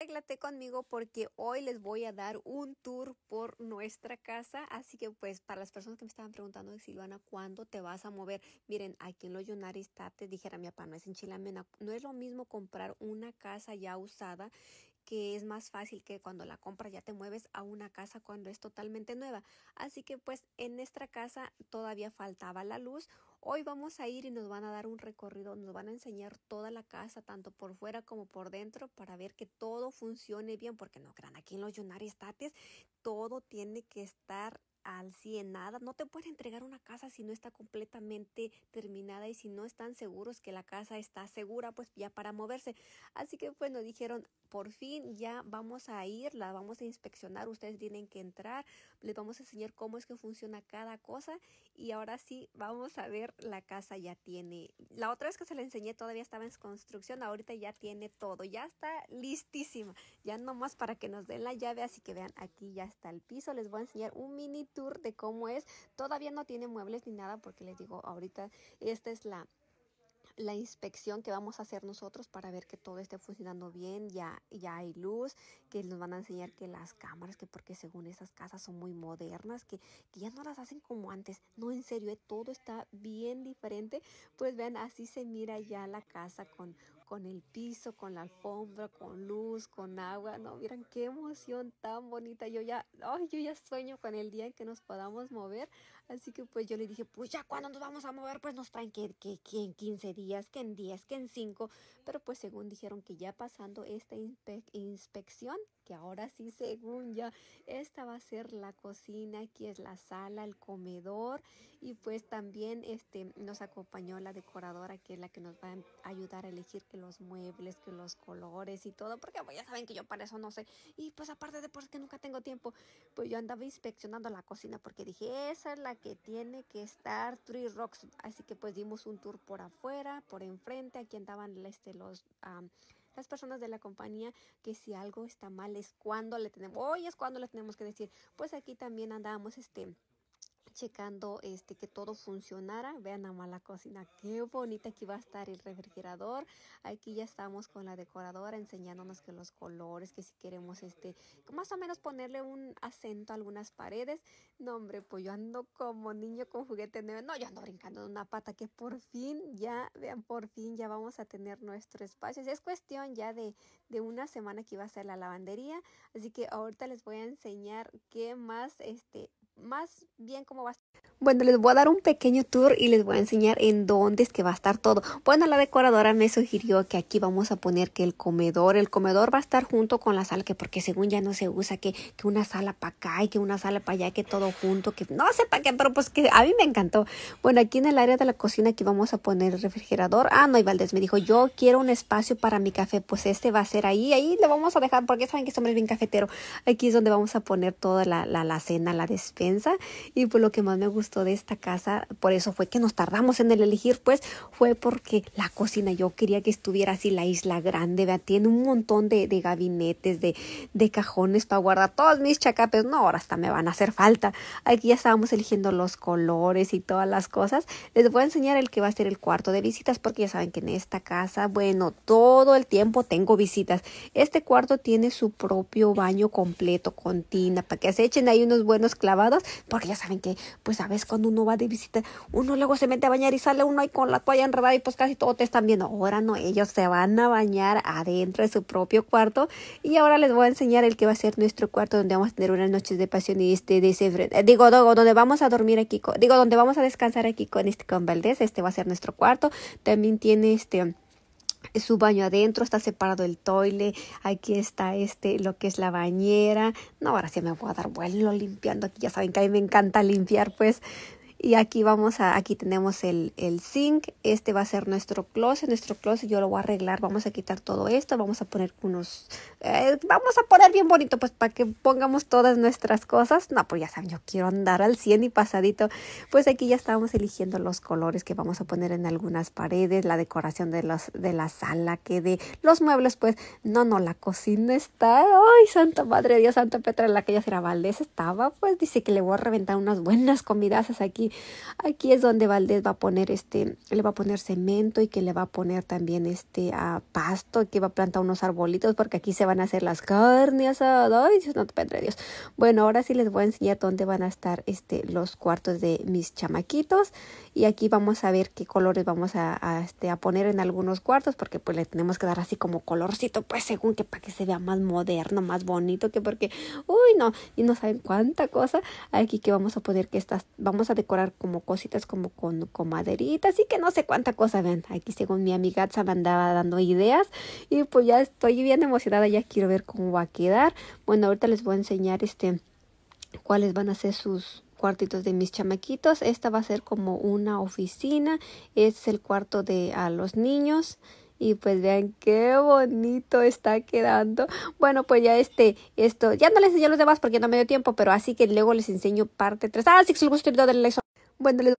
Reglate conmigo porque hoy les voy a dar un tour por nuestra casa. Así que pues para las personas que me estaban preguntando de Silvana, ¿cuándo te vas a mover? Miren, aquí en los Yonaris te dijera mi papá, no es en No es lo mismo comprar una casa ya usada que es más fácil que cuando la compras ya te mueves a una casa cuando es totalmente nueva. Así que pues en nuestra casa todavía faltaba la luz. Hoy vamos a ir y nos van a dar un recorrido, nos van a enseñar toda la casa, tanto por fuera como por dentro, para ver que todo funcione bien, porque no crean, aquí en los Yunari States todo tiene que estar al 100, nada. No te pueden entregar una casa si no está completamente terminada y si no están seguros que la casa está segura, pues ya para moverse. Así que bueno, dijeron, por fin ya vamos a ir, la vamos a inspeccionar, ustedes tienen que entrar, les vamos a enseñar cómo es que funciona cada cosa y ahora sí vamos a ver la casa ya tiene. La otra vez que se la enseñé todavía estaba en construcción, ahorita ya tiene todo, ya está listísima, ya nomás para que nos den la llave, así que vean, aquí ya está el piso, les voy a enseñar un mini de cómo es. Todavía no tiene muebles ni nada porque les digo, ahorita esta es la la inspección que vamos a hacer nosotros para ver que todo esté funcionando bien, ya, ya hay luz, que nos van a enseñar que las cámaras, que porque según esas casas son muy modernas, que, que ya no las hacen como antes, no en serio, eh, todo está bien diferente, pues vean, así se mira ya la casa con con el piso, con la alfombra, con luz, con agua. No, miren qué emoción tan bonita. Yo ya, ay, yo ya sueño con el día en que nos podamos mover Así que pues yo le dije, pues ya cuando nos vamos a mover, pues nos traen que, que, en 15 días, que en 10, que en 5. Pero pues según dijeron que ya pasando esta inspección, que ahora sí según ya, esta va a ser la cocina, aquí es la sala, el comedor y pues también este, nos acompañó la decoradora que es la que nos va a em, ayudar a elegir que los muebles, que los colores y todo, porque pues, ya saben que yo para eso no sé. Y pues aparte de por que nunca tengo tiempo, pues yo andaba inspeccionando la cocina porque dije, esa es la que tiene que estar Three Rocks. Así que pues dimos un tour por afuera, por enfrente. Aquí andaban este, los, las personas de la compañía que si algo está mal es cuando le tenemos, hoy es cuando le tenemos que decir. Pues aquí también andábamos este checando este que todo funcionara. Vean a la cocina, qué bonita aquí va a estar el refrigerador. Aquí ya estamos con la decoradora enseñándonos que los colores, que si queremos este, más o menos ponerle un acento a algunas paredes. No, hombre, pues yo ando como niño con juguete nuevo. No, yo ando brincando de una pata que por fin ya, vean, por fin ya vamos a tener nuestro espacio. Es cuestión ya de, de una semana que iba a ser la lavandería. Así que ahorita les voy a enseñar qué más este más bien cómo va a estar. Bueno, les voy a dar un pequeño tour y les voy a enseñar en dónde es que va a estar todo. Bueno, la decoradora me sugirió que aquí vamos a poner que el comedor, el comedor va a estar junto con la sala, que porque según ya no se usa, que, que una sala para acá y que una sala para allá, que todo junto, que no sé para qué, pero pues que a mí me encantó. Bueno, aquí en el área de la cocina aquí vamos a poner el refrigerador. Ah, no, y Valdés me dijo, yo quiero un espacio para mi café, pues este va a ser ahí, ahí lo vamos a dejar porque saben que somos bien cafetero. Aquí es donde vamos a poner toda la, la, la cena, la despensa y pues lo que más me gustó de esta casa, por eso fue que nos tardamos en el elegir, pues fue porque la cocina yo quería que estuviera así la isla grande, vea, tiene un montón de, gabinetes, de, cajones para guardar todos mis chacapes, no, ahora hasta me van a hacer falta. Aquí ya estábamos eligiendo los colores y todas las cosas. Les voy a enseñar el que va a ser el cuarto de visitas porque ya saben que en esta casa, bueno, todo el tiempo tengo visitas. Este cuarto tiene su propio baño completo con tina para que se echen ahí unos buenos clavados porque ya saben que, pues a veces cuando uno va de visita, uno luego se mete a bañar y sale uno ahí con la toalla enredada y pues casi todo te están viendo. Ahora no, ellos se van a bañar adentro de su propio cuarto y ahora les voy a enseñar el que va a ser nuestro cuarto donde vamos a tener unas noches de pasión y este de eh, digo, digo, donde vamos a dormir aquí, digo, donde vamos a descansar aquí con este con este va a ser nuestro cuarto. También tiene este su baño adentro, está separado el toile, aquí está este, lo que es la bañera. No, ahora sí me voy a dar vuelo limpiando aquí, ya saben que a mí me encanta limpiar, pues y aquí vamos a, aquí tenemos el, el zinc. Este va a ser nuestro closet. Nuestro closet yo lo voy a arreglar. Vamos a quitar todo esto. Vamos a poner unos, eh, vamos a poner bien bonito, pues para que pongamos todas nuestras cosas. No, pues ya saben, yo quiero andar al 100 y pasadito. Pues aquí ya estábamos eligiendo los colores que vamos a poner en algunas paredes, la decoración de, los, de la sala, que de los muebles, pues no, no, la cocina está, ay, Santa Madre Dios, Santa Petra, en la que yo será Valdés estaba, pues dice que le voy a reventar unas buenas comidas aquí aquí, es donde Valdés va a poner este, le va a poner cemento y que le va a poner también este a pasto, que va a plantar unos arbolitos porque aquí se van a hacer las carnes, ay Dios, no te a Dios. Bueno, ahora sí les voy a enseñar dónde van a estar este, los cuartos de mis chamaquitos y aquí vamos a ver qué colores vamos a, este, a poner en algunos cuartos porque pues le tenemos que dar así como colorcito pues según que para que se vea más moderno, más bonito que porque, uy no, y no saben cuánta cosa aquí que vamos a poner que estas, vamos a decorar como cositas como con maderitas así que no sé cuánta cosa ven. Aquí según mi amiga se me andaba dando ideas y pues ya estoy bien emocionada, ya quiero ver cómo va a quedar. Bueno, ahorita les voy a enseñar este cuáles van a ser sus cuartitos de mis chamaquitos. Esta va a ser como una oficina. es el cuarto de a los niños. Y pues vean qué bonito está quedando. Bueno, pues ya este, esto, ya no les enseño los demás porque no me dio tiempo, pero así que luego les enseño parte 3. Ah, si les gustó el video, denle like bueno